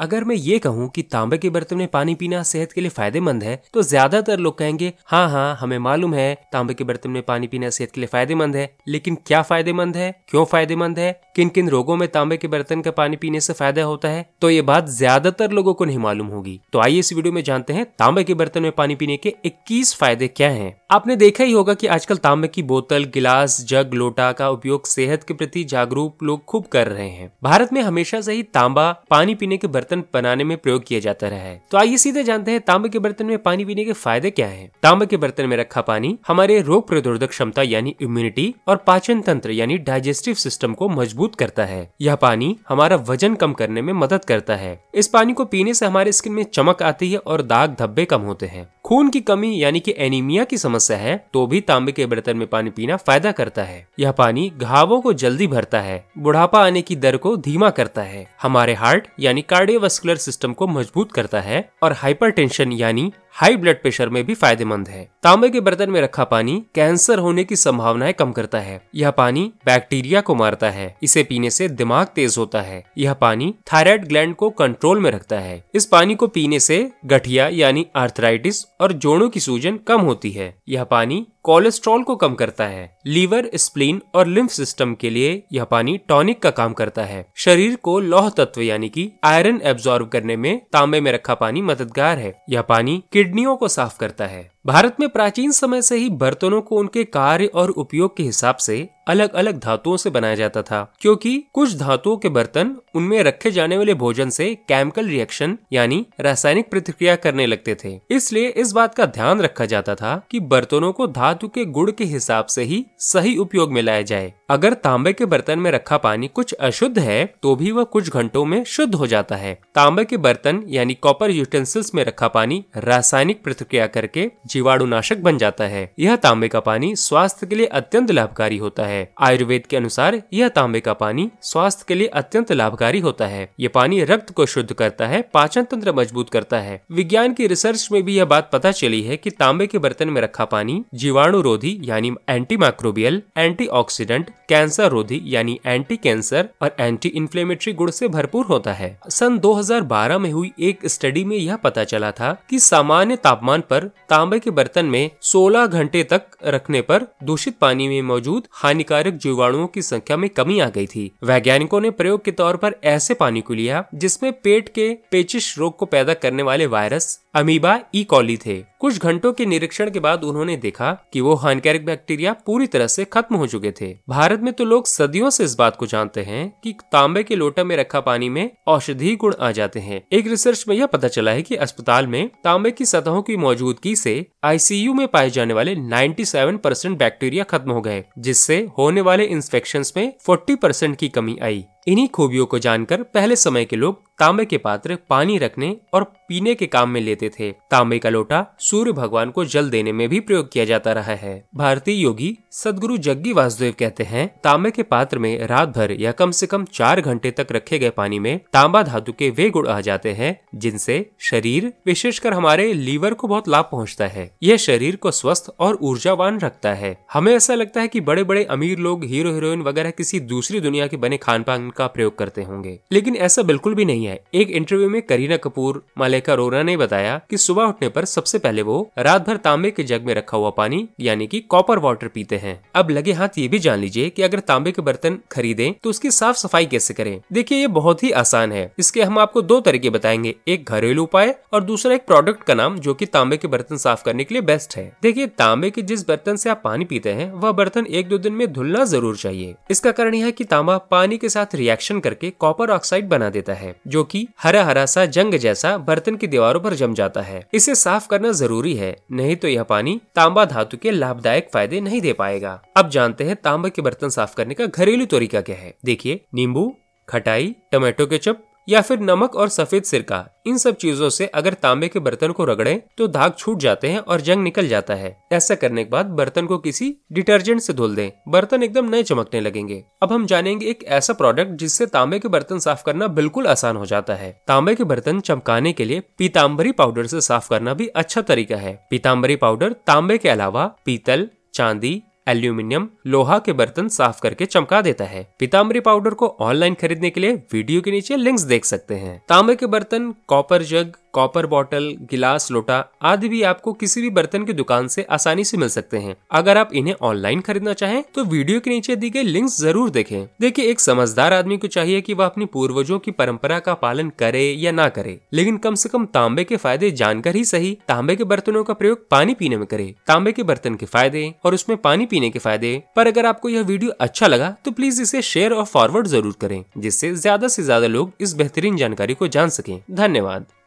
अगर मैं ये कहूँ कि तांबे के बर्तन में पानी पीना सेहत के लिए फायदेमंद है तो ज्यादातर लोग कहेंगे हाँ हाँ हमें मालूम है तांबे के बर्तन में पानी पीना सेहत के लिए फायदेमंद है लेकिन क्या फायदेमंद है क्यों फायदेमंद है किन किन रोगों में तांबे के बर्तन का पानी पीने से फायदा होता है तो ये बात ज्यादातर लोगों को नहीं मालूम होगी तो आइए इस वीडियो में जानते हैं तांबे के बर्तन में पानी पीने के इक्कीस फायदे क्या है आपने देखा ही होगा कि आजकल तांबे की बोतल गिलास जग लोटा का उपयोग सेहत के प्रति जागरूक लोग खूब कर रहे हैं भारत में हमेशा से ही तांबा पानी पीने के बर्तन बनाने में प्रयोग किया जाता रहा है तो आइए सीधे जानते हैं तांबे के बर्तन में पानी पीने के फायदे क्या है तांबे के बर्तन में रखा पानी हमारे रोग प्रतिरोधक क्षमता यानी इम्यूनिटी और पाचन तंत्र यानी डाइजेस्टिव सिस्टम को मजबूत करता है यह पानी हमारा वजन कम करने में मदद करता है इस पानी को पीने से हमारे स्किन में चमक आती है और दाग धब्बे कम होते हैं खून की कमी यानी कि एनीमिया की समस्या समस्या है तो भी तांबे के बर्तन में पानी पीना फायदा करता है यह पानी घावों को जल्दी भरता है बुढ़ापा आने की दर को धीमा करता है हमारे हार्ट यानी कार्डियोवास्कुलर सिस्टम को मजबूत करता है और हाइपरटेंशन यानी हाई ब्लड प्रेशर में भी फायदेमंद है तांबे के बर्तन में रखा पानी कैंसर होने की संभावनाएं कम करता है यह पानी बैक्टीरिया को मारता है इसे पीने से दिमाग तेज होता है यह पानी थायराइड ग्लैंड को कंट्रोल में रखता है इस पानी को पीने से गठिया यानी आर्थराइटिस और जोड़ों की सूजन कम होती है यह पानी कोलेस्ट्रॉल को कम करता है लीवर स्प्लीन और लिम्फ सिस्टम के लिए यह पानी टॉनिक का काम करता है शरीर को लौह तत्व यानी कि आयरन एब्जॉर्ब करने में तांबे में रखा पानी मददगार है यह पानी किडनियों को साफ करता है भारत में प्राचीन समय से ही बर्तनों को उनके कार्य और उपयोग के हिसाब से अलग अलग धातुओं से बनाया जाता था क्योंकि कुछ धातुओं के बर्तन उनमें रखे जाने वाले भोजन से केमिकल रिएक्शन यानी रासायनिक प्रतिक्रिया करने लगते थे इसलिए इस बात का ध्यान रखा जाता था कि बर्तनों को धातु के गुण के हिसाब से ही सही उपयोग में लाया जाए अगर तांबे के बर्तन में रखा पानी कुछ अशुद्ध है तो भी वह कुछ घंटों में शुद्ध हो जाता है तांबे के बर्तन यानी कॉपर यूटेंसिल्स में रखा पानी रासायनिक प्रतिक्रिया करके जीवाणुनाशक बन जाता है यह तांबे का पानी स्वास्थ्य के लिए अत्यंत लाभकारी होता है आयुर्वेद के अनुसार यह तांबे का पानी स्वास्थ्य के लिए अत्यंत लाभकारी होता है यह पानी रक्त को शुद्ध करता है पाचन तंत्र मजबूत करता है विज्ञान की रिसर्च में भी यह बात पता चली है की तांबे के बर्तन में रखा पानी जीवाणु रोधी यानी antimicrobial antioxidant cancer रोधी यानी एंटी कैंसर और एंटी इन्फ्लेमेटरी गुड़ से भरपूर होता है सन 2012 में हुई एक स्टडी में यह पता चला था कि सामान्य तापमान पर तांबे के बर्तन में 16 घंटे तक रखने पर दूषित पानी में मौजूद हानिकारक जीवाणुओं की संख्या में कमी आ गई थी वैज्ञानिकों ने प्रयोग के तौर पर ऐसे पानी को लिया जिसमें पेट के पेचिश रोग को पैदा करने वाले वायरस अमीबा ई कॉली थे कुछ घंटों के निरीक्षण के बाद उन्होंने देखा कि वो हानिकारक बैक्टीरिया पूरी तरह से खत्म हो चुके थे भारत में तो लोग सदियों से इस बात को जानते हैं कि तांबे के लोटा में रखा पानी में औषधीय गुण आ जाते हैं एक रिसर्च में यह पता चला है कि अस्पताल में तांबे की सतहों की मौजूदगी से आईसीयू में पाए जाने वाले 97 परसेंट बैक्टीरिया खत्म हो गए जिससे होने वाले इंस्पेक्शन में 40 परसेंट की कमी आई इन्हीं खूबियों को जानकर पहले समय के लोग तांबे के पात्र पानी रखने और पीने के काम में लेते थे तांबे का लोटा सूर्य भगवान को जल देने में भी प्रयोग किया जाता रहा है भारतीय योगी सदगुरु जग्गी वासुदेव कहते हैं तांबे के पात्र में रात भर या कम से कम चार घंटे तक रखे गए पानी में तांबा धातु के वे गुण आ जाते हैं जिनसे शरीर विशेषकर हमारे लीवर को बहुत लाभ पहुँचता है यह शरीर को स्वस्थ और ऊर्जावान रखता है हमें ऐसा लगता है की बड़े बड़े अमीर लोग हीरो हीरोइन वगैरह किसी दूसरी दुनिया के बने खान पान का प्रयोग करते होंगे लेकिन ऐसा बिल्कुल भी नहीं है एक इंटरव्यू में करीना कपूर मालिका अरोरा ने बताया कि सुबह उठने पर सबसे पहले वो रात भर तांबे के जग में रखा हुआ पानी यानी कि कॉपर वाटर पीते हैं अब लगे हाथ ये भी जान लीजिए कि अगर तांबे के बर्तन खरीदे तो उसकी साफ सफाई कैसे करें देखिए ये बहुत ही आसान है इसके हम आपको दो तरीके बताएंगे एक घरेलू उपाय और दूसरा एक प्रोडक्ट का नाम जो की तांबे के बर्तन साफ करने के लिए बेस्ट है देखिए तांबे के जिस बर्तन से आप पानी पीते हैं वह बर्तन एक दो दिन में धुलना जरूर चाहिए इसका कारण यह है की तांबा पानी के साथ रिएक्शन करके कॉपर ऑक्साइड बना देता है जो की हरा हरा सा जंग जैसा बर्तन की दीवारों पर जम जाता है इसे साफ करना जरूरी है नहीं तो यह पानी तांबा धातु के लाभदायक फायदे नहीं दे पाएगा अब जानते हैं तांबा के बर्तन साफ करने का घरेलू तरीका क्या है देखिए नींबू खटाई टमाटो चप या फिर नमक और सफेद सिरका इन सब चीजों से अगर तांबे के बर्तन को रगड़े तो दाग छूट जाते हैं और जंग निकल जाता है ऐसा करने के बाद बर्तन को किसी डिटर्जेंट से धुल दें बर्तन एकदम नए चमकने लगेंगे अब हम जानेंगे एक ऐसा प्रोडक्ट जिससे तांबे के बर्तन साफ करना बिल्कुल आसान हो जाता है तांबे के बर्तन चमकाने के लिए पीताम्बरी पाउडर से साफ करना भी अच्छा तरीका है पीताम्बरी पाउडर तांबे के अलावा पीतल चांदी एल्यूमिनियम लोहा के बर्तन साफ करके चमका देता है पीताम्बरी पाउडर को ऑनलाइन खरीदने के लिए वीडियो के नीचे लिंक्स देख सकते हैं तांबे के बर्तन कॉपर जग कॉपर बॉटल गिलास लोटा आदि भी आपको किसी भी बर्तन की दुकान से आसानी से मिल सकते हैं अगर आप इन्हें ऑनलाइन खरीदना चाहें तो वीडियो के नीचे दी गई लिंक्स जरूर देखें देखिए एक समझदार आदमी को चाहिए कि वह अपनी पूर्वजों की परंपरा का पालन करे या ना करे लेकिन कम से कम तांबे के फायदे जानकर ही सही तांबे के बर्तनों का प्रयोग पानी पीने में करे तांबे के बर्तन के फायदे और उसमें पानी पीने पीने के फायदे पर अगर आपको यह वीडियो अच्छा लगा तो प्लीज इसे शेयर और फॉरवर्ड जरूर करें जिससे ज्यादा से ज्यादा लोग इस बेहतरीन जानकारी को जान सकें धन्यवाद